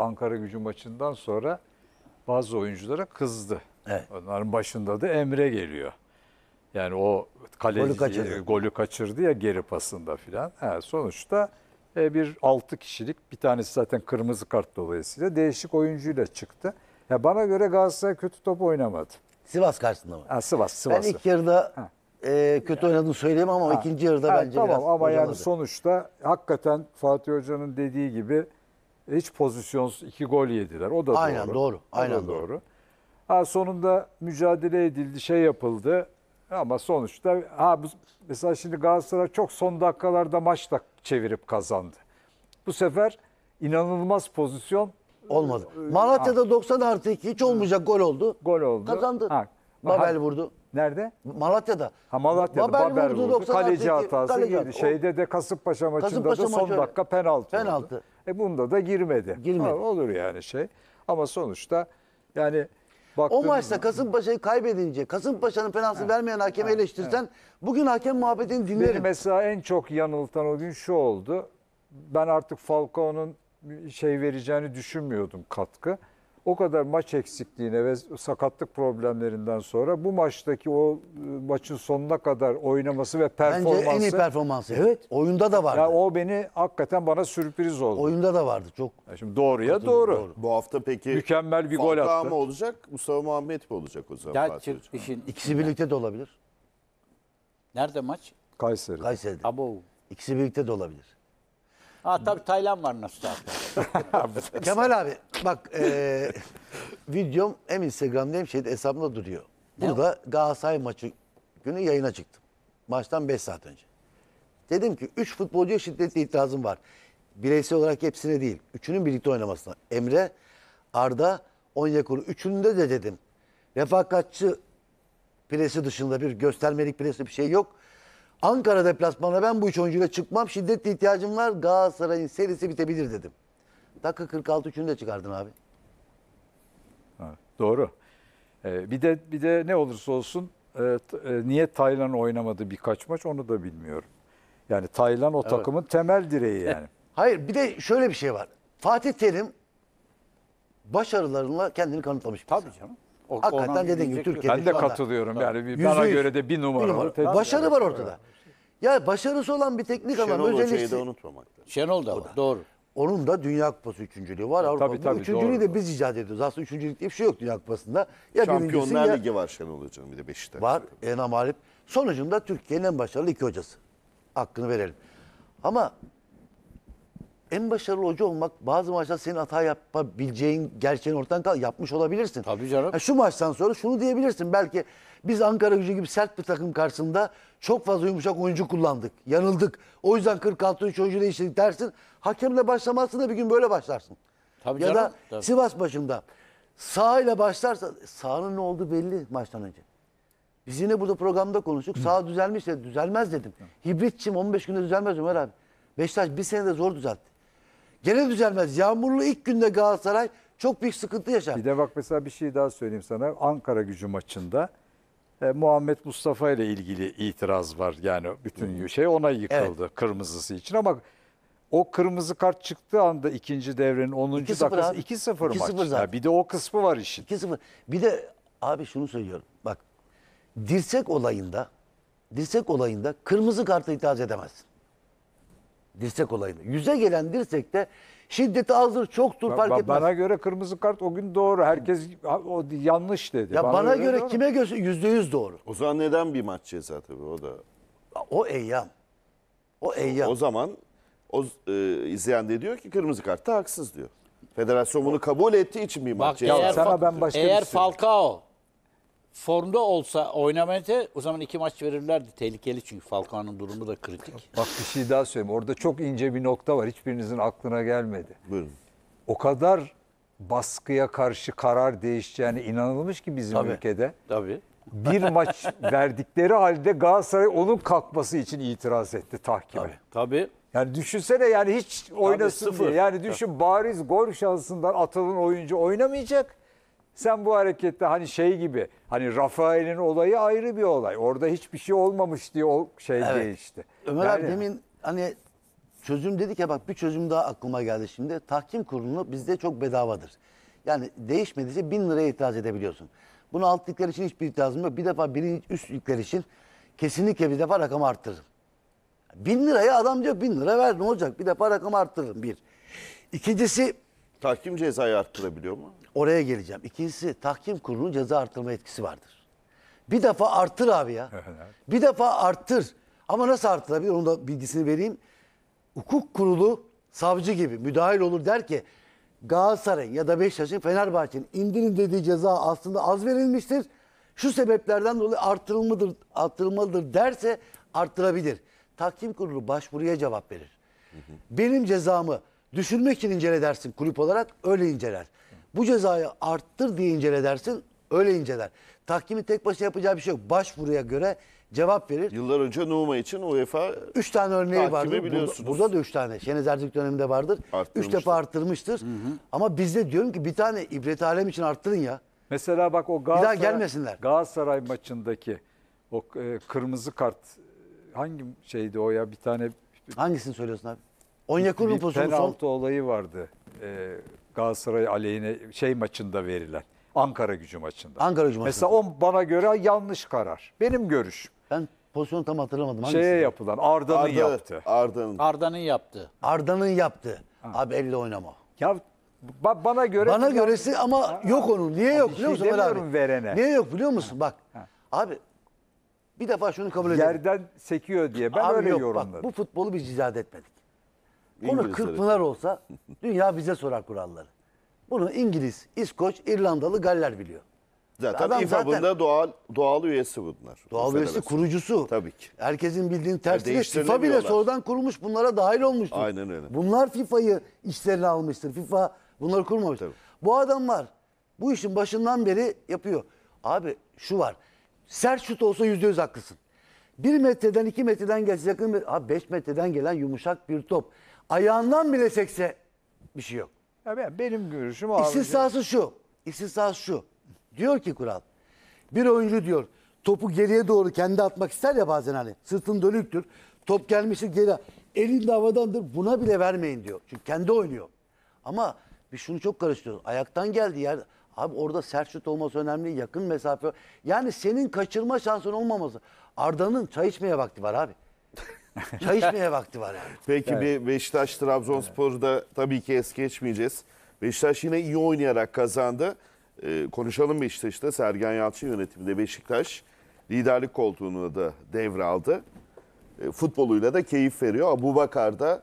Ankara gücü maçından sonra bazı oyunculara kızdı. Evet. Onların başında da Emre geliyor. Yani o kaleci golü kaçırdı, e, golü kaçırdı ya geri pasında filan. sonuçta e, bir altı kişilik bir tanesi zaten kırmızı kart dolayısıyla değişik oyuncuyla çıktı. Ya bana göre Galatasaray kötü top oynamadı. Sivas karşısında mı? Ha, Sivas, Sivas. Ben ilk yarıda e, kötü yani. oynadığını söyleyemem ama ha. ikinci yarıda ha, bence tamam, biraz Tamam ama yani sonuçta hakikaten Fatih Hoca'nın dediği gibi hiç pozisyon, iki gol yediler. O da Aynen doğru. doğru. Aynen o da doğru. Ha sonunda mücadele edildi, şey yapıldı. Ama sonuçta ha mesela şimdi Galatasaray çok son dakikalarda maçta çevirip kazandı. Bu sefer inanılmaz pozisyon e, olmadı. E, Malatya'da ha. 90 artı 2 hiç olmayacak gol oldu. Gol oldu. Kazandı. Ha. Babel vurdu. Nerede? Malatya'da. Ha Malatya'da Baber, Baber, vurdu. vurdu. Kaleci hatası kaleci girdi. O, Şeyde de Kasımpaşa maçında Kasımpaşa da son maçı, dakika penaltı. Penaltı. E bunda da girmedi. Girmedi. Ha, olur yani şey. Ama sonuçta yani O maçta Kasımpaşa'yı kaybedince Kasımpaşa'nın penaltı vermeyen hakemi eleştirsen evet. bugün hakem muhabbetini dinlerim. Beni mesela en çok yanıltan o gün şu oldu. Ben artık Falcao'nun şey vereceğini düşünmüyordum katkı o kadar maç eksikliğine ve sakatlık problemlerinden sonra bu maçtaki o e, maçın sonuna kadar oynaması ve performansı. Bence en iyi performansı. Evet. Oyunda da vardı. Yani o beni hakikaten bana sürpriz oldu. Oyunda da vardı çok. Ya şimdi doğruya Katılıyor, doğru. doğru. Bu hafta peki mükemmel bir gol attı. mı olacak? Mustafa Muhammed mi olacak o zaman? Gerçi işin ikisi birlikte de olabilir. Nerede maç? Kayseri. Kayseri'de. Abo. İkisi birlikte de olabilir. Ha tabii Taylan var nasıl Kemal abi bak e, videom hem Instagram'da hem şeyde hesabımda duruyor. Burada Galatasaray maçı günü yayına çıktım. Maçtan 5 saat önce. Dedim ki 3 futbolcuya şiddetli itirazım var. Bireysel olarak hepsine değil. Üçünün birlikte oynamasına. Emre, Arda, Onyekuru. Üçünde de dedim. Refakatçi presi dışında bir göstermelik presi bir şey yok. Ankara deplasmanına ben bu üç oyuncuyla çıkmam. Şiddetli ihtiyacım var. Galatasaray'ın serisi bitebilir dedim. Dakika 46 üçünü de çıkardın abi. Ha, doğru. Ee, bir de bir de ne olursa olsun e, e, niye Taylan oynamadı birkaç maç onu da bilmiyorum. Yani Taylan o evet. takımın temel direği yani. Hayır bir de şöyle bir şey var. Fatih Terim başarılarıyla kendini kanıtlamış. Tabii canım. O, Hakikaten dediğin gibi Türkiye'de Ben de şu anda katılıyorum yani bir, bana yüz. göre de bir numara. Bir numara. Başarı var ortada. Ya başarısı olan bir teknik Şenol adam özellikle. Şenol unutmamak lazım. Şenol da var. Doğru. Onun da Dünya Kupası üçüncülüğü var. E, Avrupa tabii, tabii, üçüncülüğü doğru. de biz icat ediyoruz. Aslında üçüncülük diye bir şey yok Dünya Kupası'nda. Ya Şampiyonlar ya... Ligi var Şenol Hoca'nın bir de Beşiktaş. Var Enam Halip. Sonucunda Türkiye'nin en başarılı iki hocası. Hakkını verelim. Ama en başarılı hoca olmak bazı maçlar senin hata yapabileceğin gerçeğin ortadan kal yapmış olabilirsin. Tabii canım. Yani şu maçtan sonra şunu diyebilirsin belki biz Ankara Gücü gibi sert bir takım karşısında çok fazla yumuşak oyuncu kullandık. Yanıldık. O yüzden 46 3 oyuncu değiştirdik dersin. Hakemle başlamazsın da bir gün böyle başlarsın. Tabii ya canım. da Tabii. Sivas başında sağ ile başlarsa sağının ne olduğu belli maçtan önce. Biz yine burada programda konuştuk. Sağ düzelmişse düzelmez dedim. Hibritçim 15 günde düzelmez Ömer abi. Beşiktaş bir senede zor düzeltti. Gene düzelmez. Yağmurlu ilk günde Galatasaray çok büyük sıkıntı yaşar. Bir de bak mesela bir şey daha söyleyeyim sana. Ankara gücü maçında e, Muhammed Mustafa ile ilgili itiraz var. Yani bütün şey ona yıkıldı evet. kırmızısı için ama o kırmızı kart çıktığı anda ikinci devrenin 10. 2 -0 dakikası 2-0 maç. 2 bir de o kısmı var işin. 2-0. Bir de abi şunu söylüyorum. Bak dirsek olayında dirsek olayında kırmızı kartı itiraz edemezsin. Dirsek olayını. Yüze gelen dirsekte şiddeti azdır çoktur fark etmez. Bana göre kırmızı kart o gün doğru. Herkes o yanlış dedi. Ya bana, göre, doğru. kime göre yüzde yüz doğru. O zaman neden bir maç ceza tabii o da. O eyyam. O eyyam. O zaman o e, izleyen de diyor ki kırmızı kartta haksız diyor. Federasyon bunu kabul ettiği için bir maç Bak ceza. eğer, sana fa- ben başka eğer birisi- şey- Falcao formda olsa oynamaya o zaman iki maç verirlerdi. Tehlikeli çünkü Falcao'nun durumu da kritik. Bak bir şey daha söyleyeyim. Orada çok ince bir nokta var. Hiçbirinizin aklına gelmedi. Buyurun. O kadar baskıya karşı karar değişeceğine inanılmış ki bizim Tabii. ülkede. Tabii. Bir maç verdikleri halde Galatasaray onun kalkması için itiraz etti tahkime. Tabii. Tabii. Yani düşünsene yani hiç oynasın Tabii, diye. Yani düşün bariz gol şansından atılan oyuncu oynamayacak. Sen bu harekette hani şey gibi hani Rafael'in olayı ayrı bir olay. Orada hiçbir şey olmamış diye o şey evet. değişti. Ömer yani, abi demin hani çözüm dedik ya bak bir çözüm daha aklıma geldi şimdi. Tahkim kurulu bizde çok bedavadır. Yani değişmediyse bin liraya itiraz edebiliyorsun. Bunu alt ligler için hiçbir itirazım yok. Bir defa birinci üst ligler için kesinlikle bir defa rakamı arttırırım. Bin liraya adam diyor bin lira ver ne olacak? Bir defa rakamı arttırırım bir. İkincisi... Tahkim cezayı arttırabiliyor mu? Oraya geleceğim. İkincisi tahkim kurulunun ceza artırma etkisi vardır. Bir defa artır abi ya. Bir defa artır. Ama nasıl artırabilir onu da bilgisini vereyim. Hukuk kurulu savcı gibi müdahil olur der ki Galatasaray ya da Beşiktaş'ın Fenerbahçe'nin indirin dediği ceza aslında az verilmiştir. Şu sebeplerden dolayı artırılmadır artırılmalıdır derse artırabilir. Takvim kurulu başvuruya cevap verir. Benim cezamı düşünmek için incele dersin kulüp olarak öyle inceler. Bu cezayı arttır diye inceledersin öyle inceler. Tahkimi tek başına yapacağı bir şey yok. Başvuruya göre cevap verir. Yıllar önce Numa için UEFA üç tane örneği vardır. Burada, burada da üç tane. Şeniz Ercik döneminde vardır. Üç defa arttırmıştır. Hı hı. Ama biz de diyorum ki bir tane ibret alem için arttırın ya. Mesela bak o Galatasaray, bir daha gelmesinler. Galatasaray maçındaki o e, kırmızı kart e, hangi şeydi o ya bir tane Hangisini söylüyorsun abi? Onyekuru'nun pozisyonu son. Penaltı olayı vardı. Ee, Galatasaray aleyhine şey maçında verilen. Ankara gücü maçında. Ankara gücü maçında. Mesela o bana göre yanlış karar. Benim görüşüm. Ben pozisyonu tam hatırlamadım. Hangisi? Şeye yapılan Arda'nın Arda, yaptı. Arda'nın. Arda'nın yaptı. Arda'nın yaptı. Ha. Abi elle oynama. Ya ba bana göre Bana göresi ama ha. yok onun. Niye yok biliyor şey musun? Şey verene. Niye yok biliyor musun? Ha. Bak. Ha. Abi bir defa şunu kabul edelim. Yerden sekiyor diye ben Abi öyle yok, yorumladım. Bak, bu futbolu biz icat etmedik. Konu İngilizleri. Kırkpınar olsa dünya bize sorar kuralları. Bunu İngiliz, İskoç, İrlandalı, Galler biliyor. Zaten Adam İFAB'ın doğal, doğal üyesi bunlar. Doğal Bu üyesi federasyon. kurucusu. Tabii ki. Herkesin bildiğin tersine FIFA bile değiştirilemiyorlar. sonradan kurmuş bunlara dahil olmuştur. Aynen öyle. Bunlar FIFA'yı içlerine almıştır. FIFA bunları kurmamıştır. Tabii. Bu adamlar bu işin başından beri yapıyor. Abi şu var. Sert şut olsa yüzde yüz haklısın. Bir metreden iki metreden gelse yakın bir... Abi beş metreden gelen yumuşak bir top. Ayağından bile sekse bir şey yok. Ya ben, benim görüşüm o. İstisnası şu. İstisnası şu. Diyor ki kural. Bir oyuncu diyor topu geriye doğru kendi atmak ister ya bazen hani. Sırtın dönüktür. Top gelmiştir geri. Elinde havadandır. Buna bile vermeyin diyor. Çünkü kendi oynuyor. Ama bir şunu çok karıştırıyoruz. Ayaktan geldi yer. Abi orada sert şut olması önemli. Yakın mesafe. Yani senin kaçırma şansın olmaması. Arda'nın çay içmeye vakti var abi. Çay içmeye vakti var yani. Peki bir Beşiktaş Trabzonspor'da tabii ki es geçmeyeceğiz. Beşiktaş yine iyi oynayarak kazandı. Ee, konuşalım Beşiktaş'ta Sergen Yalçın yönetiminde Beşiktaş liderlik koltuğunu da devraldı. Ee, futboluyla da keyif veriyor. Abu Bakar da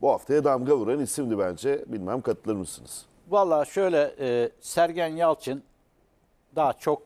bu haftaya damga vuran isimdi bence. Bilmem katılır mısınız? Valla şöyle e, Sergen Yalçın daha çok